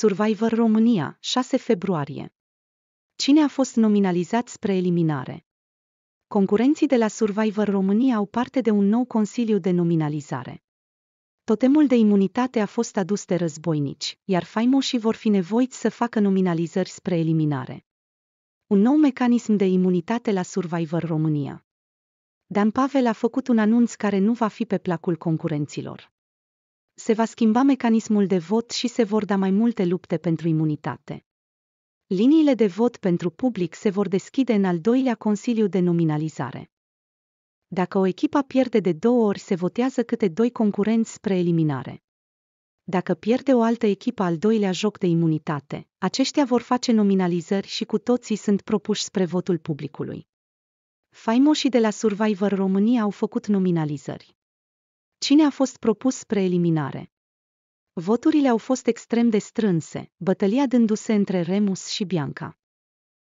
Survivor România, 6 februarie. Cine a fost nominalizat spre eliminare? Concurenții de la Survivor România au parte de un nou consiliu de nominalizare. Totemul de imunitate a fost adus de războinici, iar faimoșii vor fi nevoiți să facă nominalizări spre eliminare. Un nou mecanism de imunitate la Survivor România. Dan Pavel a făcut un anunț care nu va fi pe placul concurenților se va schimba mecanismul de vot și se vor da mai multe lupte pentru imunitate. Liniile de vot pentru public se vor deschide în al doilea Consiliu de Nominalizare. Dacă o echipă pierde de două ori, se votează câte doi concurenți spre eliminare. Dacă pierde o altă echipă al doilea joc de imunitate, aceștia vor face nominalizări și cu toții sunt propuși spre votul publicului. Faimoșii de la Survivor România au făcut nominalizări. Cine a fost propus spre eliminare? Voturile au fost extrem de strânse, bătălia dându-se între Remus și Bianca.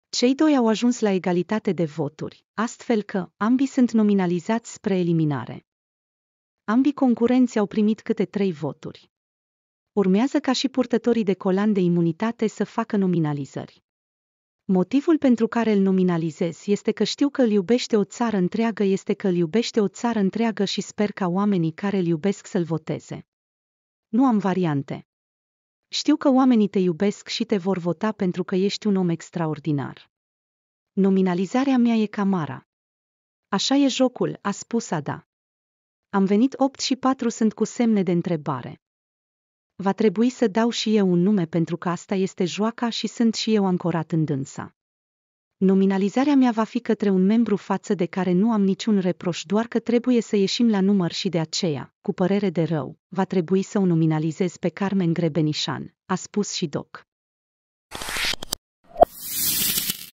Cei doi au ajuns la egalitate de voturi, astfel că ambii sunt nominalizați spre eliminare. Ambii concurenți au primit câte trei voturi. Urmează ca și purtătorii de colan de imunitate să facă nominalizări. Motivul pentru care îl nominalizez este că știu că îl iubește o țară întreagă, este că îl iubește o țară întreagă și sper ca oamenii care îl iubesc să-l voteze. Nu am variante. Știu că oamenii te iubesc și te vor vota pentru că ești un om extraordinar. Nominalizarea mea e Camara. Așa e jocul, a spus Ada. Am venit 8 și 4 sunt cu semne de întrebare va trebui să dau și eu un nume pentru că asta este joaca și sunt și eu ancorat în dânsa. Nominalizarea mea va fi către un membru față de care nu am niciun reproș, doar că trebuie să ieșim la număr și de aceea, cu părere de rău, va trebui să o nominalizez pe Carmen Grebenișan, a spus și Doc.